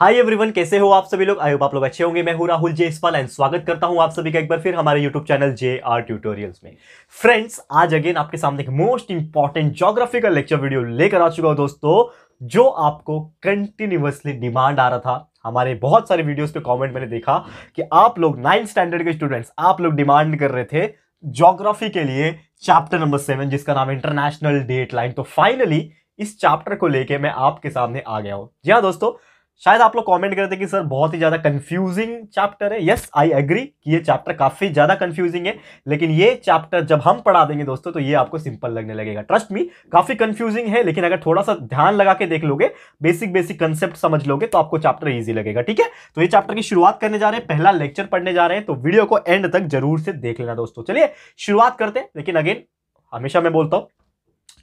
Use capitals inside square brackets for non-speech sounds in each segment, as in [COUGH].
hi everyone कैसे हो आप सभी लोग आई होप आप लोग अच्छे होंगे मैं हूं राहुल जेसवाल एंड स्वागत करता हूं आप सभी का एक बार फिर हमारे YouTube channel J R tutorials में फ्रेंड्स आज अगेन आपके सामने एक most important geographical lecture video लेकर आ चुका हूं दोस्तों जो आपको कंटिन्यूसली डिमांड आ रहा था हमारे बहुत सारे वीडियोज पे कॉमेंट मैंने देखा कि आप लोग नाइन्थ स्टैंडर्ड के स्टूडेंट्स आप लोग डिमांड कर रहे थे जोग्राफी के लिए चैप्टर नंबर सेवन जिसका नाम इंटरनेशनल डेट तो फाइनली इस चैप्टर को लेकर मैं आपके सामने आ गया हूँ जी हाँ दोस्तों शायद आप लोग कमेंट करते कि सर बहुत ही ज़्यादा कंफ्यूजिंग चैप्टर है यस आई एग्री कि ये चैप्टर काफ़ी ज़्यादा कंफ्यूजिंग है लेकिन ये चैप्टर जब हम पढ़ा देंगे दोस्तों तो ये आपको सिंपल लगने लगेगा ट्रस्ट मी काफ़ी कंफ्यूजिंग है लेकिन अगर थोड़ा सा ध्यान लगा के देख लोगे बेसिक बेसिक कंसेप्ट समझ लोगे तो आपको चैप्टर ईजी लगेगा ठीक है तो ये चैप्टर की शुरुआत करने जा रहे हैं पहला लेक्चर पढ़ने जा रहे हैं तो वीडियो को एंड तक जरूर से देख लेना दोस्तों चलिए शुरुआत करते हैं लेकिन अगेन हमेशा मैं बोलता हूँ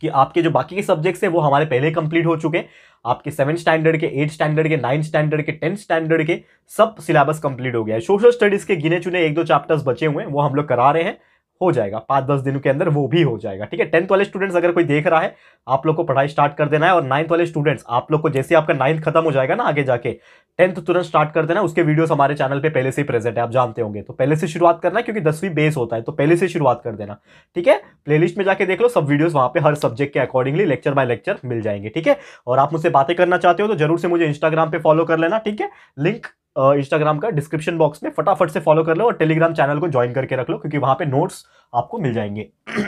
कि आपके जो बाकी के सब्जेक्ट्स हैं वो हमारे पहले कंप्लीट हो चुके हैं आपके सेवन स्टैंडर्ड के एट स्टैंडर्ड के नाइन स्टैंडर्ड के टेंथ स्टैंडर्ड के सब सिलेबस कंप्लीट हो गया है सोशल स्टडीज़ के गिने चुने एक दो चैप्टर्स बचे हुए हैं वो हम लोग करा रहे हैं हो जाएगा पाँच दस दिनों के अंदर वो भी हो जाएगा ठीक है टेंथ वाले स्टूडेंट्स अगर कोई देख रहा है आप लोग को पढ़ाई स्टार्ट कर देना है और नाइन्थ वाले स्टूडेंट्स आप लोग को जैसे आपका नाइन्थ खत्म हो जाएगा ना आगे जाके टेंथ तुरंत स्टार्ट कर देना उसके वीडियोस हमारे चैनल पे पहले से ही प्रेजेंट है आप जानते होंगे तो पहले से शुरुआत करना क्योंकि दसवीं बेस होता है तो पहले से शुरुआत कर देना ठीक है प्लेलिस्ट में जाके देख लो सब वीडियोस वहाँ पे हर सब्जेक्ट के अकॉर्डिंगली लेक्चर बाय लेक्चर मिल जाएंगे ठीक है और आप मुझसे बातें करना चाहते हो तो जरूर से मुझे इंस्टाग्राम पर फॉलो कर लेना ठीक है लिंक इंस्टाग्राम का डिस्क्रिप्शन बॉक्स में फटाफट से फॉलो कर लो और टेलीग्राम चैनल को ज्वाइन करके रख लो क्योंकि वहां पे नोट्स आपको मिल जाएंगे [CLEARS THROAT]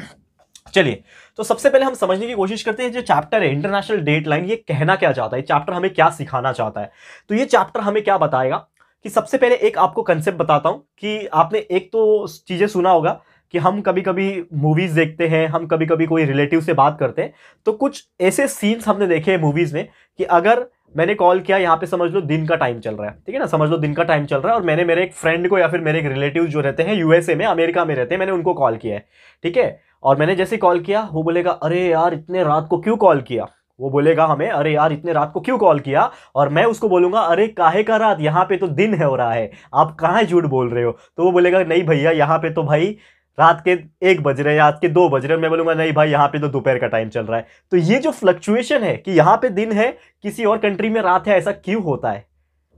चलिए तो सबसे पहले हम समझने की कोशिश करते हैं जो चैप्टर है इंटरनेशनल डेट लाइन ये कहना क्या चाहता है चैप्टर हमें क्या सिखाना चाहता है तो ये चैप्टर हमें क्या बताएगा कि सबसे पहले एक आपको कंसेप्ट बताता हूँ कि आपने एक तो चीज़ें सुना होगा कि हम कभी कभी मूवीज़ देखते हैं हम कभी कभी कोई रिलेटिव से बात करते हैं तो कुछ ऐसे सीन्स हमने देखे हैं मूवीज़ में कि अगर मैंने कॉल किया यहाँ पे समझ लो दिन का टाइम चल रहा है ठीक है ना समझ लो दिन का टाइम चल रहा है और मैंने मेरे एक फ्रेंड को या फिर मेरे एक रिलेटिव जो रहते हैं यूएसए में अमेरिका में रहते हैं मैंने उनको कॉल किया है ठीक है और मैंने जैसे कॉल किया वो बोलेगा अरे यार इतने रात को क्यों कॉल किया वो बोलेगा हमें अरे यार इतने रात को क्यों कॉल किया और मैं उसको बोलूंगा अरे काहे का रात यहाँ पे तो दिन है हो रहा है आप कहाँ झूठ बोल रहे हो तो वो बोलेगा नहीं भैया यहाँ पे तो भाई रात के एक बज रहे हैं रात के दो बज रहे हैं मैं बोलूँगा नहीं भाई यहाँ पे तो दोपहर का टाइम चल रहा है तो ये जो फ्लक्चुएशन है कि यहाँ पे दिन है किसी और कंट्री में रात है ऐसा क्यों होता है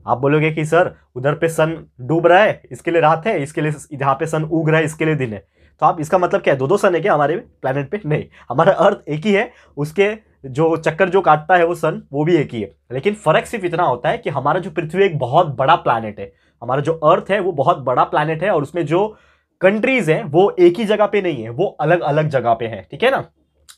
आप बोलोगे कि सर उधर पे सन डूब रहा है इसके लिए रात है इसके लिए यहाँ पे सन उग रहा है इसके लिए दिन है तो आप इसका मतलब क्या है दो दो सन है क्या हमारे प्लानट पे नहीं हमारा अर्थ एक ही है उसके जो चक्कर जो काटता है वो सन वो भी एक ही है लेकिन फर्क सिर्फ इतना होता है कि हमारा जो पृथ्वी एक बहुत बड़ा प्लानट है हमारा जो अर्थ है वो बहुत बड़ा प्लानट है और उसमें जो कंट्रीज हैं वो एक ही जगह पे नहीं है वो अलग अलग जगह पे हैं ठीक है ना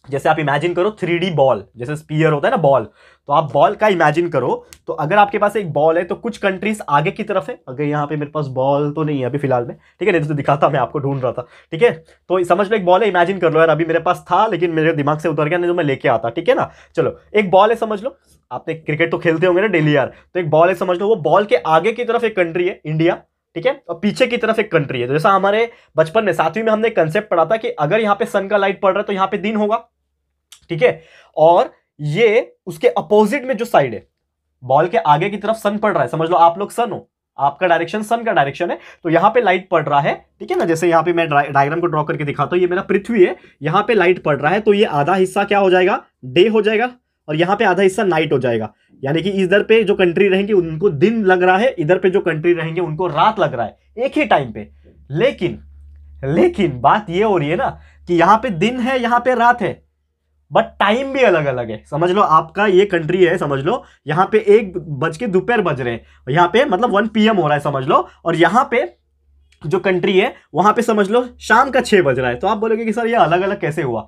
जैसे आप इमेजिन करो थ्री बॉल जैसे स्पीयर होता है ना बॉल तो आप बॉल का इमेजिन करो तो अगर आपके पास एक बॉल है तो कुछ कंट्रीज आगे की तरफ है अगर यहाँ पे मेरे पास बॉल तो नहीं है अभी फिलहाल में ठीक है नहीं तो दिखाता मैं आपको ढूंढ रहा था ठीक है तो समझ लो एक बॉल है इमेजिन कर लो यार अभी मेरे पास था लेकिन मेरे दिमाग से उतर गया नहीं तो मैं लेके आता ठीक है ना चलो एक बॉल है समझ लो आपने क्रिकेट तो खेलते होंगे ना डेली यार तो एक बॉल है समझ लो वो बॉल के आगे की तरफ एक कंट्री है इंडिया ठीक है और पीछे की तरफ एक कंट्री है तो जैसा हमारे बचपन में सातवीं में हमने कंसेप्ट पढ़ा था कि अगर यहाँ पे सन का लाइट पड़ रहा है तो यहाँ पे दिन होगा ठीक है और ये उसके अपोजिट में जो साइड है बॉल के आगे की तरफ सन पड़ रहा है समझ लो आप लोग सन हो आपका डायरेक्शन सन का डायरेक्शन है तो यहाँ पे लाइट पड़ रहा है ठीक है ना जैसे यहाँ पे मैं डायग्राम को ड्रॉ करके दिखाता हूं ये मेरा पृथ्वी है यहाँ पे लाइट पड़ रहा है तो ये आधा हिस्सा क्या हो जाएगा डे हो जाएगा और यहाँ पे आधा हिस्सा नाइट हो जाएगा यानी कि इधर पे जो कंट्री रहेंगे उनको दिन लग रहा है इधर पे जो कंट्री रहेंगे उनको रात लग रहा है एक ही टाइम पे लेकिन लेकिन बात ये हो रही है ना कि यहाँ पे दिन है यहाँ पे रात है बट टाइम भी अलग अलग है समझ लो आपका ये कंट्री है समझ लो यहाँ पे एक बज के दोपहर बज रहे हैं यहाँ पे मतलब वन पी हो रहा है समझ लो और यहाँ पे जो कंट्री है वहां पे समझ लो शाम का छह बज रहा है तो आप बोलोगे कि सर ये अलग अलग कैसे हुआ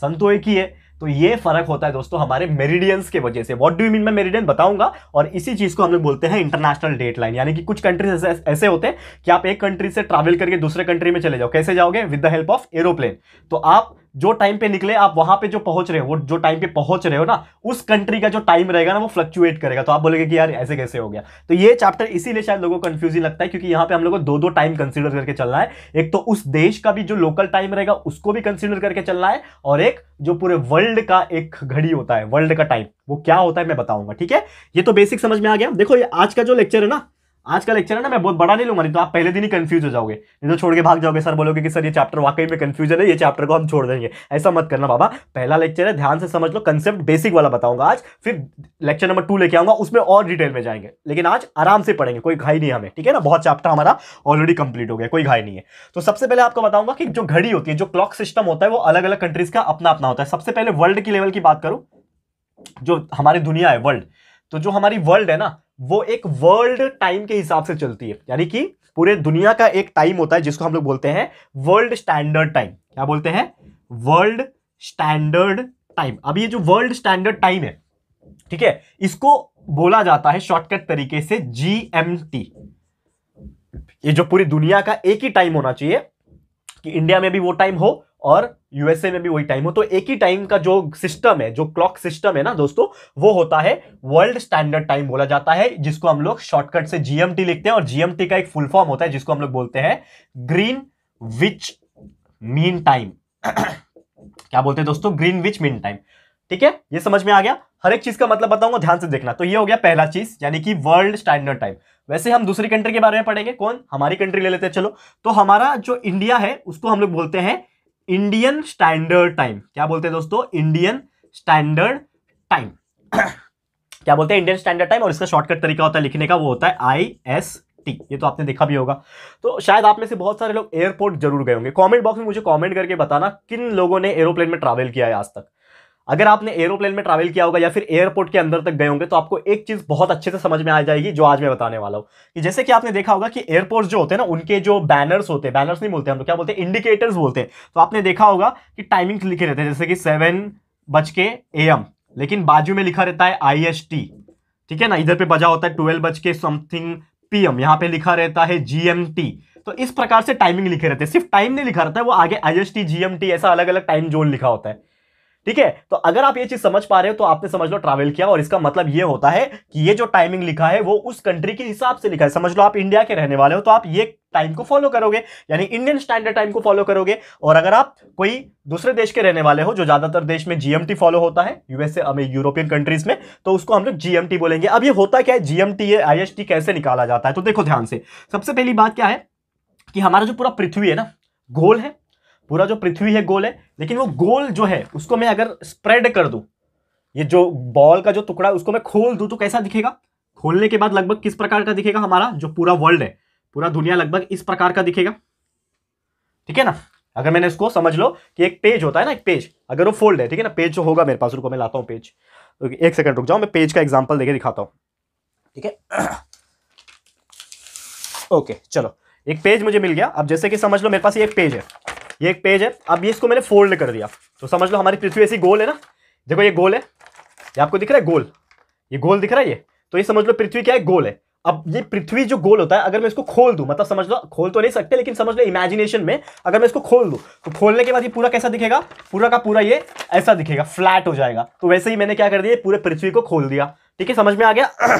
सन तो एक ही है तो ये फर्क होता है दोस्तों हमारे मेरिडियंस के वजह से व्हाट डू यू मीन मैं मेरिडियन बताऊंगा और इसी चीज को हम लोग बोलते हैं इंटरनेशनल डेट लाइन यानी कि कुछ कंट्रीज ऐसे ऐसे होते हैं कि आप एक कंट्री से ट्रैवल करके दूसरे कंट्री में चले जाओ कैसे जाओगे with the help of aeroplane तो आप जो टाइम पे निकले आप वहां पे जो पहुंच रहे हो वो जो टाइम पे पहुंच रहे हो ना उस कंट्री का जो टाइम रहेगा ना वो फ्लक्चुएट करेगा तो आप बोलेंगे कि यार ऐसे कैसे हो गया तो ये चैप्टर इसीलिए शायद लोगों को कंफ्यूजिंग लगता है क्योंकि यहाँ पे हम लोग को दो दो टाइम कंसिडर करके चलना है एक तो उस देश का भी जो लोकल टाइम रहेगा उसको भी कंसिडर करके चलना है और एक जो पूरे वर्ल्ड का एक घड़ी होता है वर्ल्ड का टाइम वो क्या होता है मैं बताऊंगा ठीक है ये तो बेसिक समझ में आ गया देखो ये आज का जो लेक्चर है ना आज का लेक्चर है ना मैं बहुत बड़ा नहीं लूंगा नहीं तो आप पहले दिन ही कंफ्यूज हो जाओगे नहीं तो छोड़ के भाग जाओगे सर बोलोगे कि सर ये चैप्टर वाकई में कंफ्यूजन है ये चैप्टर को हम छोड़ देंगे ऐसा मत करना बाबा पहला लेक्चर है ध्यान से समझ लो कंसेप्ट बेसिक वाला बताऊंगा आज फिर लेक्चर नंबर टू लेके आऊंगा उसमें और डिटेल में जाएंगे लेकिन आज आराम से पढ़ेंगे कोई घाई नहीं हमें ठीक है ना बहुत चैप्टर हमारा ऑलरेडी कंप्लीट हो गया कोई घाई नहीं है तो सबसे पहले आपको बताऊंगा कि जो घड़ी होती है जो क्लॉक सिस्टम होता है वो अलग अलग कंट्रीज का अपना अपना होता है सबसे पहले वर्ल्ड की लेवल की बात करूं जो हमारी दुनिया है वर्ल्ड तो जो हमारी वर्ल्ड है ना वो एक वर्ल्ड टाइम के हिसाब से चलती है यानी कि पूरे दुनिया का एक टाइम होता है जिसको हम लोग बोलते हैं वर्ल्ड स्टैंडर्ड टाइम क्या बोलते हैं वर्ल्ड स्टैंडर्ड टाइम अब ये जो वर्ल्ड स्टैंडर्ड टाइम है ठीक है इसको बोला जाता है शॉर्टकट तरीके से जीएमटी ये जो पूरी दुनिया का एक ही टाइम होना चाहिए कि इंडिया में भी वो टाइम हो और यूएसए में भी वही टाइम हो तो एक ही टाइम का जो सिस्टम है जो क्लॉक सिस्टम है ना दोस्तों वो होता है वर्ल्ड स्टैंडर्ड टाइम बोला जाता है जिसको हम लोग शॉर्टकट से जीएमटी लिखते हैं और जीएमटी का एक फुल फॉर्म होता है जिसको हम लोग बोलते हैं ग्रीन विच मीन टाइम क्या बोलते हैं दोस्तों ग्रीन विच मीन टाइम ठीक है ये समझ में आ गया हर एक चीज का मतलब बताऊंगा ध्यान से देखना तो ये हो गया पहला चीज यानी कि वर्ल्ड स्टैंडर्ड टाइम वैसे हम दूसरी कंट्री के बारे में पढ़ेंगे कौन हमारी कंट्री ले लेते हैं चलो तो हमारा जो इंडिया है उसको हम लोग बोलते हैं इंडियन स्टैंडर्ड टाइम क्या बोलते हैं दोस्तों इंडियन स्टैंडर्ड टाइम क्या बोलते हैं इंडियन स्टैंडर्ड टाइम और इसका शॉर्टकट तरीका होता है लिखने का वो होता है आई एस टी ये तो आपने देखा भी होगा तो शायद आप में से बहुत सारे लोग एयरपोर्ट जरूर गए होंगे कमेंट बॉक्स में मुझे कमेंट करके बताना किन लोगों ने एरोप्लेन में ट्रैवल किया है आज तक अगर आपने एरोप्लेन में ट्रैवल किया होगा या फिर एयरपोर्ट के अंदर तक गए होंगे तो आपको एक चीज़ बहुत अच्छे से समझ में आ जाएगी जो आज मैं बताने वाला हूँ कि जैसे कि आपने देखा होगा कि एयरपोर्ट्स जो होते हैं ना उनके जो बैनर्स होते हैं बैनर्स नहीं बोलते हम लोग क्या बोलते हैं इंडिकेटर्स बोलते हैं तो आपने देखा होगा कि टाइमिंग्स लिखे रहते हैं जैसे कि सेवन बज के ए लेकिन बाजू में लिखा रहता है आई एस टी ठीक है ना इधर पे बजा होता है ट्वेल्व बज के समथिंग पी एम यहाँ पे लिखा रहता है टी तो इस प्रकार से टाइमिंग लिखे रहते हैं सिर्फ टाइम नहीं लिखा रहता है वो आगे I S T G M T ऐसा अलग अलग टाइम जोन लिखा होता है ठीक है तो अगर आप ये चीज समझ पा रहे हो तो आपने समझ लो ट्रैवल किया और इसका मतलब ये होता है कि ये जो टाइमिंग लिखा है वो उस कंट्री के हिसाब से लिखा है समझ लो आप इंडिया के रहने वाले हो तो आप ये टाइम को फॉलो करोगे यानी इंडियन स्टैंडर्ड टाइम को फॉलो करोगे और अगर आप कोई दूसरे देश के रहने वाले हो जो ज्यादातर देश में जीएमटी फॉलो होता है यूएसए हमें यूरोपियन कंट्रीज में तो उसको हम लोग जीएमटी बोलेंगे अब ये होता क्या है जीएमटी आईएसटी कैसे निकाला जाता है तो देखो ध्यान से सबसे पहली बात क्या है कि हमारा जो पूरा पृथ्वी है ना गोल है पूरा जो पृथ्वी है गोल है लेकिन वो गोल जो है उसको मैं अगर स्प्रेड कर दूँ ये जो बॉल का जो टुकड़ा है उसको मैं खोल दूँ तो कैसा दिखेगा खोलने के बाद लगभग किस प्रकार का दिखेगा हमारा जो पूरा वर्ल्ड है पूरा दुनिया लगभग इस प्रकार का दिखेगा ठीक है ना अगर मैंने इसको समझ लो कि एक पेज होता है ना एक पेज अगर वो फोल्ड है ठीक है ना पेज जो तो होगा मेरे पास रुको मैं लाता हूँ पेज एक सेकंड रुक जाओ मैं पेज का एग्जाम्पल देके दिखाता हूँ ठीक है ओके चलो एक पेज मुझे मिल गया अब जैसे कि समझ लो मेरे पास ये एक पेज है ये एक पेज है अब ये इसको मैंने फोल्ड कर दिया तो समझ लो हमारी पृथ्वी ऐसी गोल है ना देखो ये गोल है ये आपको दिख रहा है गोल ये गोल दिख रहा है ये तो ये समझ लो पृथ्वी क्या है गोल है अब ये पृथ्वी जो गोल होता है अगर मैं इसको खोल दूं मतलब समझ लो खोल तो नहीं सकते लेकिन समझ लो इमेजिनेशन में अगर मैं इसको खोल दूं तो खोलने के बाद ये पूरा कैसा दिखेगा पूरा का पूरा ये ऐसा दिखेगा फ्लैट हो जाएगा तो वैसे ही मैंने क्या कर दिया पूरे पृथ्वी को खोल दिया ठीक है समझ में आ गया [CLEARS THROAT]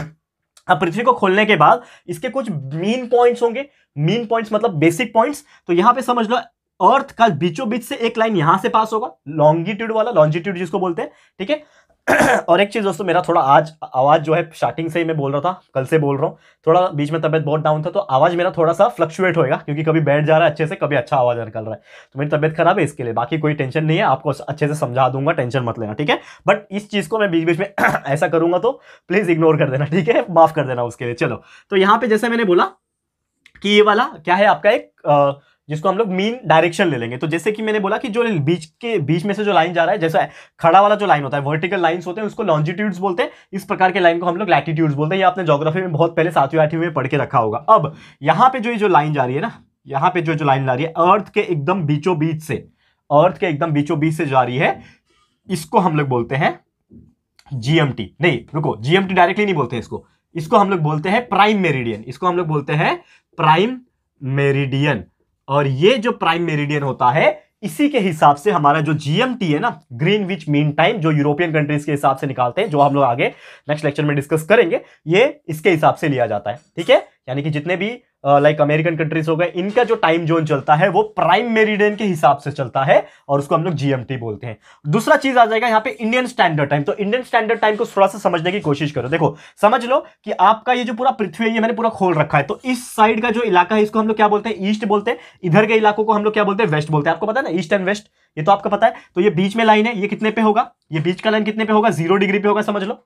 अब पृथ्वी को खोलने के बाद इसके कुछ मीन पॉइंट्स होंगे मीन पॉइंट्स मतलब बेसिक पॉइंट्स तो यहाँ पे समझ लो अर्थ का बीचों बीच से एक लाइन यहां से पास होगा लॉन्गिट्यूड वाला लॉन्जिट्यूड जिसको बोलते हैं ठीक है [CLEARS THROAT] और एक चीज दोस्तों मेरा थोड़ा आज आवाज जो है स्टार्टिंग से ही मैं बोल रहा था कल से बोल रहा हूँ थोड़ा बीच में तबियत बहुत डाउन था तो आवाज मेरा थोड़ा सा फ्लक्चुएट होएगा क्योंकि कभी बैठ जा रहा है अच्छे से कभी अच्छा आवाज निकल रहा है तो मेरी तबियत खराब है इसके लिए बाकी कोई टेंशन नहीं है आपको अच्छे से समझा दूंगा टेंशन मत लेना ठीक है बट इस चीज को मैं बीच बीच में [CLEARS THROAT] ऐसा करूंगा तो प्लीज इग्नोर कर देना ठीक है माफ कर देना उसके लिए चलो तो यहाँ पे जैसे मैंने बोला कि ये वाला क्या है आपका एक जिसको हम लोग मीन डायरेक्शन ले लेंगे तो जैसे कि मैंने बोला कि जो बीच के बीच में से जो लाइन जा रहा है जैसा है, खड़ा वाला जो लाइन होता है वर्टिकल लाइन होते हैं उसको लॉन्जिट्यूड्स बोलते हैं इस प्रकार के लाइन को हम लोग लैटिट्यूड्स बोलते हैं ये आपने जोग्राफी में बहुत पहले सातवीं आठवीं में पढ़ के रखा होगा अब यहाँ पे जो ये जो लाइन जा रही है ना यहाँ पे जो जो लाइन जा रही है अर्थ के एकदम बीचों बीच से अर्थ के एकदम बीचों बीच से जा रही है इसको हम लोग बोलते हैं जीएमटी नहीं रुको जीएमटी डायरेक्टली नहीं बोलते हैं इसको इसको हम लोग बोलते हैं प्राइम मेरिडियन इसको हम लोग बोलते हैं प्राइम मेरिडियन और ये जो प्राइम मेरिडियन होता है इसी के हिसाब से हमारा जो जीएमटी है ना ग्रीन विच मीन टाइम जो यूरोपियन कंट्रीज के हिसाब से निकालते हैं जो हम लोग आगे नेक्स्ट लेक्चर में डिस्कस करेंगे ये इसके हिसाब से लिया जाता है ठीक है यानी कि जितने भी लाइक अमेरिकन कंट्रीज हो गए इनका जो टाइम जोन चलता है वो प्राइम मेरिडियन के हिसाब से चलता है और उसको हम लोग जीएमटी बोलते हैं दूसरा चीज आ जाएगा यहाँ पे इंडियन स्टैंडर्ड टाइम तो इंडियन स्टैंडर्ड टाइम को थोड़ा सा समझने की कोशिश करो देखो समझ लो कि आपका ये जो पूरा पृथ्वी है ये मैंने पूरा खोल रखा है तो इस साइड का जो इलाका है इसको हम लोग क्या बोलते हैं ईस्ट बोलते हैं इधर के इलाकों को हम लोग क्या बोलते हैं वेस्ट बोलते हैं आपको पता है ना ईस्ट एंड वेस्ट ये तो आपको पता है तो ये बीच में लाइन है ये कितने पे होगा ये बीच का लाइन कितने पे होगा जीरो डिग्री पे होगा समझ लो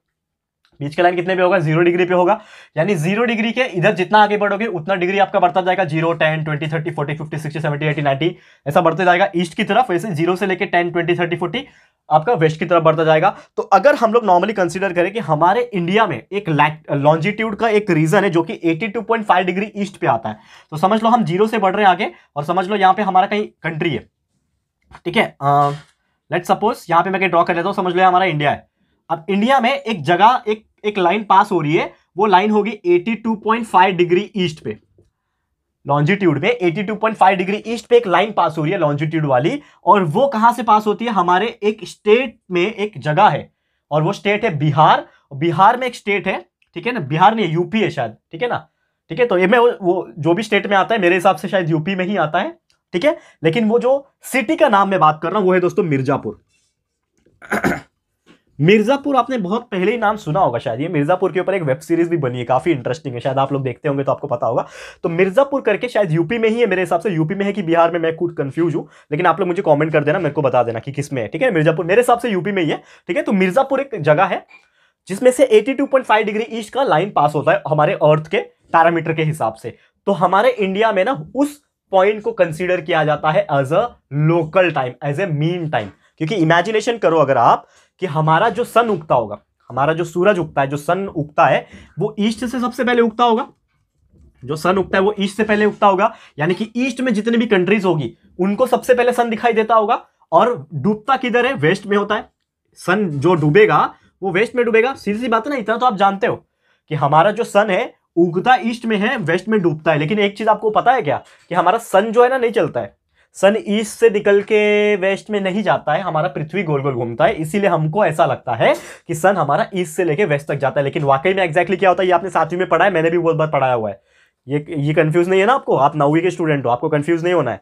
बीच का लाइन कितने पे होगा जीरो डिग्री पे होगा यानी जीरो डिग्री के इधर जितना आगे बढ़ोगे उतना डिग्री आपका बढ़ता जाएगा zero ten twenty thirty forty fifty sixty seventy eighty ninety ऐसा बढ़ते जाएगा ईस्ट की तरफ ऐसे जीरो से लेकर टेन ट्वेंटी थर्टी फोर्टी आपका वेस्ट की तरफ बढ़ता जाएगा तो अगर हम लोग नॉर्मली कंसिडर करें कि हमारे इंडिया में एक लॉन्जिट्यूड का एक रीजन है जो कि eighty two point five degree east पे आता है तो समझ लो हम जीरो से बढ़ रहे हैं आगे और समझ लो यहाँ पे हमारा कहीं कंट्री है ठीक है लेट सपोज यहाँ पे मैं कहीं ड्रॉ कर लेता हूँ समझ लो हमारा इंडिया है अब इंडिया में एक जगह एक एक लाइन पास हो रही है वो लाइन होगी 82.5 डिग्री ईस्ट पे लॉन्जिट्यूड पे 82.5 डिग्री ईस्ट पे एक लाइन पास हो रही है लॉन्जिट्यूड वाली और वो कहां से पास होती है हमारे एक स्टेट में एक जगह है और वो स्टेट है बिहार बिहार में एक स्टेट है ठीक है ना बिहार नहीं यूपी है शायद ठीक है ना ठीक है तो ये मैं वो जो भी स्टेट में आता है मेरे हिसाब से शायद यूपी में ही आता है ठीक है लेकिन वो जो सिटी का नाम मैं बात कर रहा हूं वो है दोस्तों मिर्जापुर मिर्जापुर आपने बहुत पहले ही नाम सुना होगा शायद ये मिर्जापुर के ऊपर एक वेब सीरीज भी बनी है काफी इंटरेस्टिंग है शायद आप लोग देखते होंगे तो आपको पता होगा तो मिर्जापुर करके शायद यूपी में ही है मेरे हिसाब से यूपी में है कि बिहार में मैं कुछ कंफ्यूज हूँ लेकिन आप लोग मुझे कॉमेंट कर देना मेरे को बता देना कि किस में है ठीक है मिर्जापुर मेरे हिसाब से यूपी में ही है ठीक है तो मिर्जापुर एक जगह है जिसमें से एटी डिग्री ईस्ट का लाइन पास होता है हमारे अर्थ के पैरामीटर के हिसाब से तो हमारे इंडिया में ना उस पॉइंट को कंसिडर किया जाता है as a local time as a mean time क्योंकि इमेजिनेशन करो अगर आप कि हमारा जो सन उगता होगा हमारा जो सूरज उगता है जो सन उगता है वो ईस्ट से सबसे पहले उगता होगा जो सन उगता है वो ईस्ट से पहले उगता होगा यानी कि ईस्ट में जितनी भी कंट्रीज होगी उनको सबसे पहले सन दिखाई देता होगा और डूबता किधर है वेस्ट में होता है सन जो डूबेगा वो वेस्ट में डूबेगा सीधी सी बात है ना इतना तो आप जानते हो कि हमारा जो सन है उगता ईस्ट में है वेस्ट में डूबता है लेकिन एक चीज आपको पता है क्या कि हमारा सन जो है ना नहीं चलता है सन ईस्ट से निकल के वेस्ट में नहीं जाता है हमारा पृथ्वी गोल गोल घूमता है इसीलिए हमको ऐसा लगता है कि सन हमारा ईस्ट से लेके वेस्ट तक जाता है लेकिन वाकई में एग्जैक्टली क्या होता है ये आपने सातवीं में पढ़ा है मैंने भी बहुत बार पढ़ाया हुआ है ये ये कन्फ्यूज नहीं है ना आपको आप नौवीं के स्टूडेंट हो आपको कन्फ्यूज नहीं होना है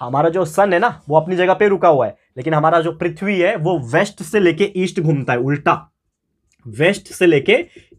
हमारा जो सन है ना वो अपनी जगह पर रुका हुआ है लेकिन हमारा जो पृथ्वी है वो वेस्ट से लेके ईस्ट घूमता है उल्टा वेस्ट से लेके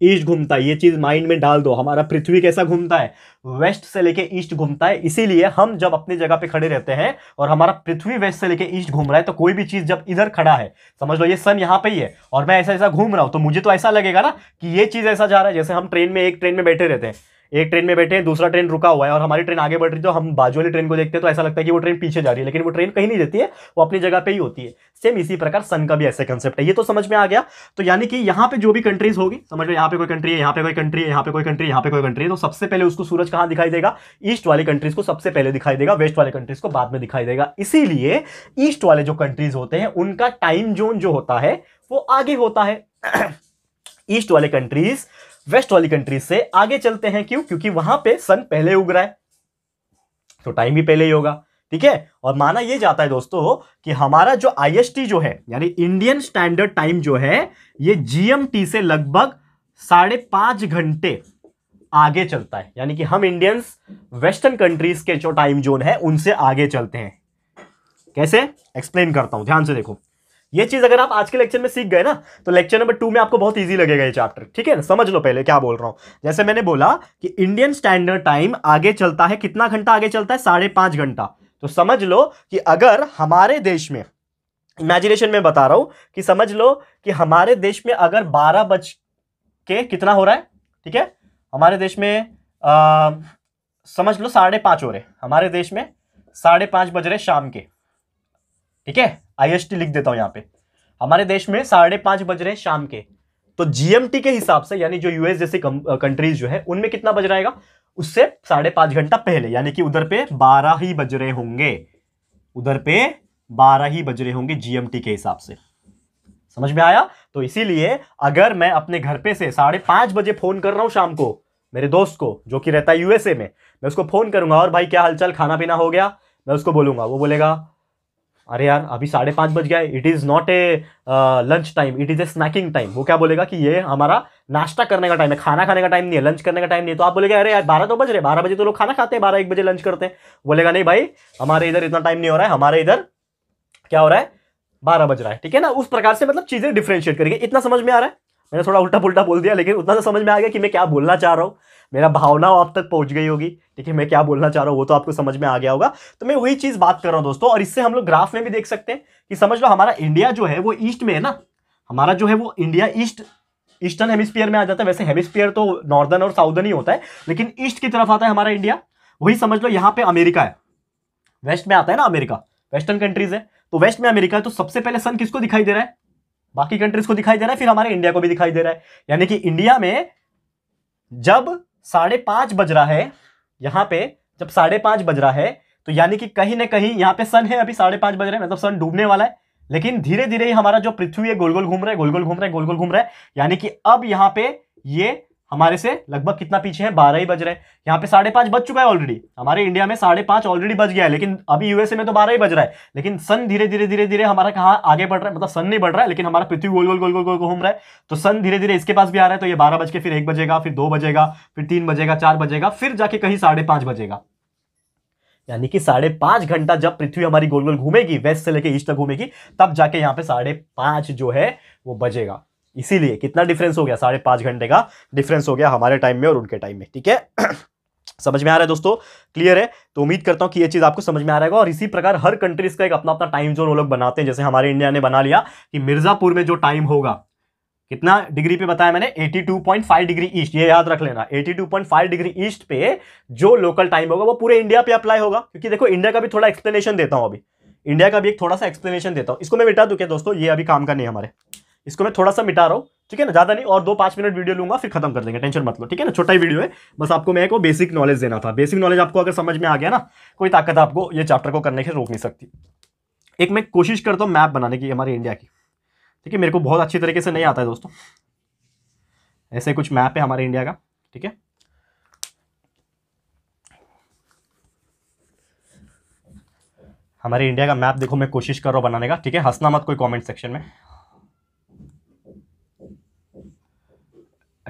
ईस्ट घूमता है ये चीज़ माइंड में डाल दो हमारा पृथ्वी कैसा घूमता है वेस्ट से लेके ईस्ट घूमता है इसीलिए हम जब अपनी जगह पे खड़े रहते हैं और हमारा पृथ्वी वेस्ट से लेके ईस्ट घूम रहा है तो कोई भी चीज़ जब इधर खड़ा है समझ लो ये सन यहाँ पे ही है और मैं ऐसा ऐसा घूम रहा हूं तो मुझे तो ऐसा लगेगा ना कि ये चीज़ ऐसा जा रहा है जैसे हम ट्रेन में एक ट्रेन में बैठे रहते हैं एक ट्रेन में बैठे हैं दूसरा ट्रेन रुका हुआ है और हमारी ट्रेन आगे बढ़ रही है तो हम बाजू वाली ट्रेन को देखते हैं तो ऐसा लगता है कि वो ट्रेन पीछे जा रही है लेकिन वो ट्रेन कहीं नहीं जाती है वो अपनी जगह पे ही होती है सेम इसी प्रकार सन का भी ऐसे कंसेप्ट है ये तो समझ में आ गया तो यानी कि यहाँ पे जो भी कंट्रीज होगी समझ लो यहाँ पे कोई कंट्री है यहाँ पे कोई कंट्री है यहाँ पे कोई कंट्री यहाँ पे कोई कंट्री है तो सबसे पहले उसको सूरज कहाँ दिखाई देगा ईस्ट वाली कंट्रीज को सबसे पहले दिखाई देगा वेस्ट वाले कंट्रीज को बाद में दिखाई देगा इसीलिए ईस्ट वाले जो कंट्रीज होते हैं उनका टाइम जोन जो होता है वो आगे होता है ईस्ट [CLEARS THROAT] वाले कंट्रीज वेस्ट वाली कंट्रीज से आगे चलते हैं क्यों क्योंकि वहां पे सन पहले उग रहा है तो टाइम भी पहले ही होगा ठीक है और माना यह जाता है दोस्तों कि हमारा जो आई जो है यानी इंडियन स्टैंडर्ड टाइम जो है ये जीएमटी से लगभग साढ़े पांच घंटे आगे चलता है यानी कि हम इंडियंस वेस्टर्न कंट्रीज के जो टाइम जोन है उनसे आगे चलते हैं कैसे एक्सप्लेन करता हूं ध्यान से देखो ये चीज अगर आप आज के लेक्चर में सीख गए ना तो लेक्चर नंबर टू में आपको बहुत ईजी लगेगा ये चैप्टर ठीक है ना समझ लो पहले क्या बोल रहा हूँ जैसे मैंने बोला कि इंडियन स्टैंडर्ड टाइम आगे चलता है कितना घंटा आगे चलता है साढ़े पांच घंटा तो समझ लो कि अगर हमारे देश में इमेजिनेशन में बता रहा हूं कि समझ लो कि हमारे देश में अगर बारह बज के कितना हो रहा है ठीक है हमारे देश में आ, समझ लो साढ़े हो रहे हमारे देश में साढ़े बज रहे शाम के ठीक है आईएसटी लिख देता हूं यहां पे हमारे देश में साढ़े पांच बज रहे हैं शाम के तो जीएमटी के हिसाब से यानी जो यूएस जैसी कंट्रीज जो है उनमें कितना बज रहेगा उससे साढ़े पांच घंटा पहले यानी कि उधर पे बारह ही बज रहे होंगे उधर पे बारह ही बज रहे होंगे जीएमटी के हिसाब से समझ में आया तो इसीलिए अगर मैं अपने घर पे से साढ़े पांच बजे फोन कर रहा हूं शाम को मेरे दोस्त को जो कि रहता है यूएसए में मैं उसको फोन करूंगा और भाई क्या हालचाल खाना पीना हो गया मैं उसको बोलूंगा वो बोलेगा अरे यार अभी साढ़े पाँच बज गया है it is not a lunch time it is a snacking time वो क्या बोलेगा कि ये हमारा नाश्ता करने का टाइम है खाना खाने का टाइम नहीं है लंच करने का टाइम नहीं है तो आप बोलेगा अरे यार बारह तो बज रहे बारह बजे तो लोग खाना खाते हैं बारह एक बजे लंच करते हैं बोलेगा नहीं भाई हमारे इधर इतना टाइम नहीं हो रहा है हमारे इधर क्या हो रहा है बारह बज रहा है ठीक है ना उस प्रकार से मतलब चीज़ें डिफ्रेंशिएट करेंगे इतना समझ में आ रहा है मैंने थोड़ा उल्टा पुलटा बोल दिया लेकिन उतना तो समझ में आ गया कि मैं क्या बोलना चाह रहा हूँ मेरा भावना आप तक पहुंच गई होगी ठीक है मैं क्या बोलना चाह रहा हूँ वो तो आपको समझ में आ गया होगा तो मैं वही चीज़ बात कर रहा हूँ दोस्तों और इससे हम लोग ग्राफ में भी देख सकते हैं कि समझ लो हमारा इंडिया जो है वो ईस्ट में है ना हमारा जो है वो इंडिया ईस्ट ईस्टर्न हेमिस्फीयर में आ जाता है वैसे हेमिस्फीयर तो नॉर्दर्न और साउदर्न ही होता है लेकिन ईस्ट की तरफ आता है हमारा इंडिया वही समझ लो यहाँ पे अमेरिका है वेस्ट में आता है ना अमेरिका वेस्टर्न कंट्रीज है तो वेस्ट में अमेरिका है तो सबसे पहले सन किसको दिखाई दे रहा है बाकी कंट्रीज को दिखाई दे रहा है फिर हमारे इंडिया को भी दिखाई दे रहा है यानी कि इंडिया में जब साढ़े पांच बज रहा है यहाँ पे जब साढ़े पांच बज रहा है तो यानी कि कहीं ना कहीं यहाँ पे सन है अभी साढ़े पांच बज रहे हैं मतलब सन डूबने वाला है लेकिन धीरे धीरे हमारा जो पृथ्वी है गोल गोल घूम रहा है गोल गोल घूम रहा है गोल गोल घूम रहा है यानी कि अब यहाँ पे ये हमारे से लगभग कितना पीछे है बारह ही बज रहे हैं यहाँ पे साढ़े पांच बज चुका है ऑलरेडी हमारे इंडिया में साढ़े पांच ऑलरेडी बज गया है लेकिन अभी यूएसए में तो बारह ही बज रहा है लेकिन सन धीरे धीरे धीरे धीरे हमारा कहाँ आगे बढ़ रहा है मतलब सन नहीं बढ़ रहा है लेकिन हमारा पृथ्वी गोल गोल गोल गोल गोल घूम रहा है तो सन धीरे धीरे इसके पास भी आ रहा है तो ये बारह बज के फिर एक बजेगा फिर दो बजेगा फिर तीन बजेगा चार बजेगा फिर जाके कहीं साढ़े पांच बजेगा यानी कि साढ़े पांच घंटा जब पृथ्वी हमारी गोल गोल घूमेगी वेस्ट से लेके ईस्ट तक घूमेगी तब जाके यहाँ पे साढ़े पांच जो है वो बजेगा इसीलिए कितना डिफरेंस हो गया साढ़े पांच घंटे का डिफरेंस हो गया हमारे टाइम में और उनके टाइम में ठीक है [CLEARS THROAT] समझ में आ रहा है दोस्तों क्लियर है तो उम्मीद करता हूँ कि ये चीज़ आपको समझ में आ रहेगा और इसी प्रकार हर कंट्रीज का एक अपना अपना टाइम जोन वो लोग बनाते हैं जैसे हमारे इंडिया ने बना लिया कि मिर्ज़ापुर में जो टाइम होगा कितना डिग्री पे बताया मैंने 82.5 डिग्री ईस्ट ये याद रख लेना 82.5 डिग्री ईस्ट पे जो लोकल टाइम होगा वो पूरे इंडिया पे अप्लाई होगा क्योंकि देखो इंडिया का भी थोड़ा एक्सप्लेनेशन देता हूँ अभी इंडिया का भी एक थोड़ा सा एक्सप्लेनेशन देता हूँ इसको मैं बिटा दू क्या दोस्तों ये अभी काम का नहीं हमारे इसको मैं थोड़ा सा मिटा रहा हूँ ठीक है ना ज़्यादा नहीं और दो पांच मिनट वीडियो लूंगा फिर खत्म कर देंगे टेंशन मत लो ठीक है ना छोटा ही वीडियो है बस आपको मैं को बेसिक नॉलेज देना था बेसिक नॉलेज आपको अगर समझ में आ गया ना कोई ताकत आपको ये चैप्टर को करने से रोक नहीं सकती एक मैं कोशिश करता हूँ मैप बनाने की हमारे इंडिया की ठीक है मेरे को बहुत अच्छी तरीके से नहीं आता है दोस्तों ऐसे कुछ मैप है हमारे इंडिया का ठीक है हमारे इंडिया का मैप देखो मैं कोशिश कर रहा हूँ बनाने का ठीक है हंसना मत कोई कमेंट सेक्शन में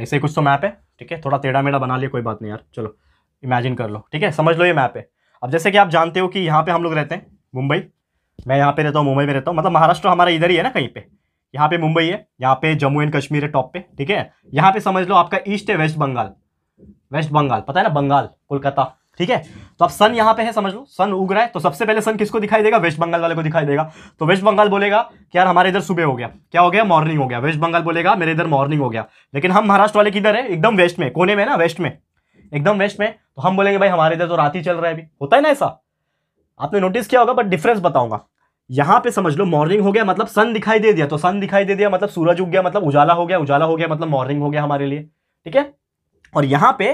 ऐसे ही कुछ तो मैप है ठीक है थोड़ा टेढ़ा मेढ़ा बना लिया कोई बात नहीं यार चलो इमेजिन कर लो ठीक है समझ लो ये मैप है अब जैसे कि आप जानते हो कि यहाँ पे हम लोग रहते हैं मुंबई मैं यहाँ पे रहता हूँ मुंबई में रहता हूँ मतलब महाराष्ट्र हमारा इधर ही है ना कहीं पे यहाँ पे मुंबई है यहाँ पे जम्मू एंड कश्मीर है टॉप पे ठीक है यहाँ पे समझ लो आपका ईस्ट है वेस्ट बंगाल वेस्ट बंगाल पता है ना बंगाल कोलकाता ठीक है तो अब सन यहाँ पे है समझ लो सन उग रहा है तो सबसे पहले सन किसको दिखाई देगा वेस्ट बंगाल वाले को दिखाई देगा तो वेस्ट बंगाल बोलेगा कि यार हमारे इधर सुबह हो गया क्या हो गया मॉर्निंग हो गया वेस्ट बंगाल बोलेगा मेरे इधर मॉर्निंग हो गया लेकिन हम महाराष्ट्र वाले किधर है एकदम वेस्ट में कोने में ना वेस्ट में एकदम वेस्ट में तो हम बोलेंगे भाई हमारे इधर तो रात ही चल रहा है अभी होता है ना ऐसा आपने नोटिस किया होगा बट डिफरेंस बताऊंगा यहाँ पे समझ लो मॉर्निंग हो गया मतलब सन दिखाई दे दिया तो सन दिखाई दे दिया मतलब सूरज उग गया मतलब उजाला हो गया उजाला हो गया मतलब मॉर्निंग हो गया हमारे लिए ठीक है और यहाँ पे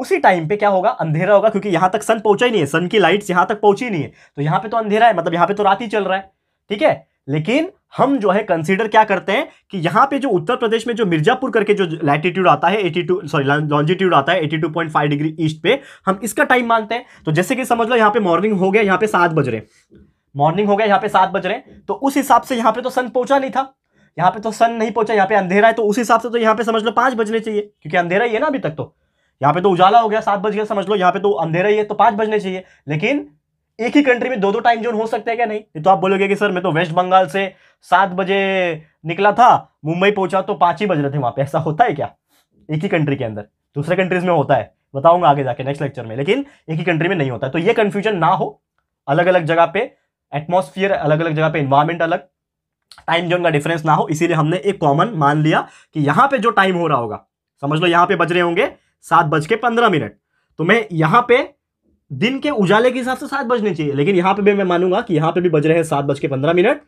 उसी टाइम पे क्या होगा अंधेरा होगा क्योंकि यहां तक सन पहुंचा ही नहीं है सन की लाइट्स यहां तक पहुंची नहीं है तो यहां पे तो अंधेरा है मतलब यहां पे तो रात ही चल रहा है ठीक है लेकिन हम जो है कंसीडर क्या करते हैं कि यहां पे जो उत्तर प्रदेश में जो मिर्जापुर करके जो लैटिट्यूड आता है 82 सॉरी लॉन्जिट्यूड आता है 82.5 डिग्री ईस्ट पे हम इसका टाइम मानते हैं तो जैसे कि समझ लो यहाँ पे मॉर्निंग हो गया यहाँ पे सात बज रहे मॉर्निंग हो गया यहाँ पे सात बज रहे तो उस हिसाब से यहाँ पे तो सन पहुंचा नहीं था यहां पर तो सन नहीं पहुंचा यहाँ पे अंधेरा है तो उस हिसाब से तो यहाँ पे समझ लो पांच बजने चाहिए क्योंकि अंधेरा ही है ना अभी तक तो यहाँ पे तो उजाला हो गया सात बज गया समझ लो यहाँ पे तो अंधेरा ही है तो पांच बजने चाहिए लेकिन एक ही कंट्री में दो दो टाइम जोन हो सकते हैं क्या नहीं तो आप बोलोगे कि सर मैं तो वेस्ट बंगाल से सात बजे निकला था मुंबई पहुंचा तो पांच ही बज रहे थे वहां पे ऐसा होता है क्या एक ही कंट्री के अंदर दूसरे कंट्रीज में होता है बताऊंगा आगे जाके नेक्स्ट लेक्चर में लेकिन एक ही कंट्री में नहीं होता है तो ये कंफ्यूजन ना हो अलग अलग जगह पे एटमोसफियर अलग अलग जगह पे इन्वायरमेंट अलग टाइम जोन का डिफरेंस ना हो इसीलिए हमने एक कॉमन मान लिया कि यहाँ पे जो टाइम हो रहा होगा समझ लो यहाँ पे बज रहे होंगे सात बज के पंद्रह मिनट तो मैं यहाँ पे दिन के उजाले के हिसाब से सात बजने चाहिए लेकिन यहाँ पे भी मैं मानूंगा कि यहाँ पे भी बज रहे हैं सात बज के पंद्रह मिनट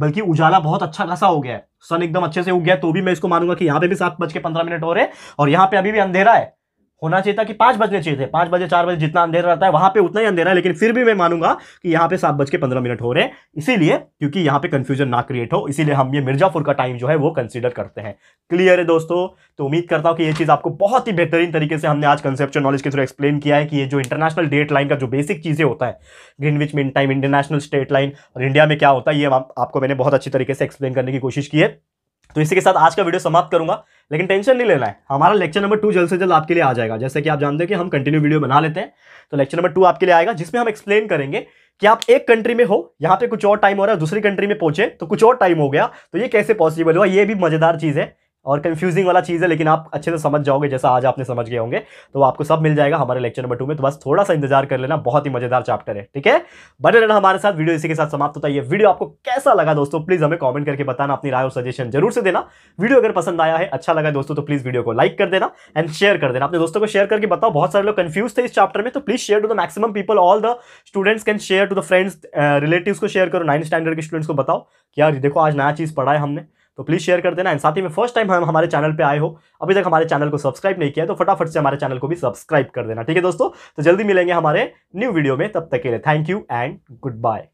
बल्कि उजाला बहुत अच्छा खासा हो गया है सन एकदम अच्छे से उग गया तो भी मैं इसको मानूंगा कि यहाँ पे भी सात बज के पंद्रह मिनट हो रहे हैं और यहाँ पे अभी भी अंधेरा है होना चाहिए था कि पांच बजने चाहिए थे पांच बजे चार बजे जितना अंधेरा रहता है वहां पे उतना ही अंधेरा है लेकिन फिर भी मैं मानूंगा कि यहाँ पे सात बज के पंद्रह मिनट हो रहे हैं इसीलिए क्योंकि यहाँ पे कंफ्यूजन ना क्रिएट हो इसीलिए हम ये मिर्जापुर का टाइम जो है वो कंसिडर करते हैं क्लियर है दोस्तों तो उम्मीद करता हूँ कि ये चीज़ आपको बहुत ही बेहतरीन तरीके से हमने आज कंसेप्चुअल नॉलेज के थ्रू एक्सप्लेन किया है कि ये जो इंटरनेशनल डेट लाइन का जो बेसिक चीज़ें होता है Greenwich mean time international state line और इंडिया में क्या होता है ये आपको मैंने बहुत अच्छी तरीके से एक्सप्लेन करने की कोशिश की है तो इसी के साथ आज का वीडियो समाप्त करूंगा लेकिन टेंशन नहीं लेना है हमारा लेक्चर नंबर टू जल्द से जल्द आपके लिए आ जाएगा जैसे कि आप जानते हैं कि हम कंटिन्यू वीडियो बना लेते हैं तो लेक्चर नंबर टू आपके लिए आएगा जिसमें हम एक्सप्लेन करेंगे कि आप एक कंट्री में हो यहाँ पे कुछ और टाइम हो रहा है दूसरी कंट्री में पहुंचे तो कुछ और टाइम हो गया तो ये कैसे पॉसिबल हुआ ये भी मजेदार चीज़ है और कंफ्यूजिंग वाला चीज़ है लेकिन आप अच्छे से समझ जाओगे जैसा आज आपने समझ गए होंगे तो आपको सब मिल जाएगा हमारे लेक्चर नंबर टू में तो बस थोड़ा सा इंतजार कर लेना बहुत ही मजेदार चैप्टर है ठीक है बने रहना हमारे साथ वीडियो इसी के साथ समाप्त होता है ये वीडियो आपको कैसा लगा दोस्तों प्लीज़ हमें कॉमेंट करके बताना अपनी राय और सजेशन जरूर से देना वीडियो अगर पसंद आया है अच्छा लगा दोस्तों तो प्लीज़ वीडियो को लाइक कर देना एंड शेयर कर देना अपने दोस्तों को शेयर करके बताओ बहुत सारे लोग कन्फ्यूज थे इस चैप्टर में तो please share to the maximum people all the students can share to the friends relative को शेयर करो नाइन स्टैंडर्ड के स्टूडेंट्स को बताओ कि यार देखो आज नया चीज़ पढ़ा है हमने तो प्लीज़ शेयर कर देना एंड साथ ही में फर्स्ट टाइम हम हमारे चैनल पर आए हो अभी तक हमारे चैनल को सब्सक्राइब नहीं किया तो फटाफट से हमारे चैनल को भी सब्सक्राइब कर देना ठीक है दोस्तों तो जल्दी मिलेंगे हमारे न्यू वीडियो में तब तक के लिए thank you and good bye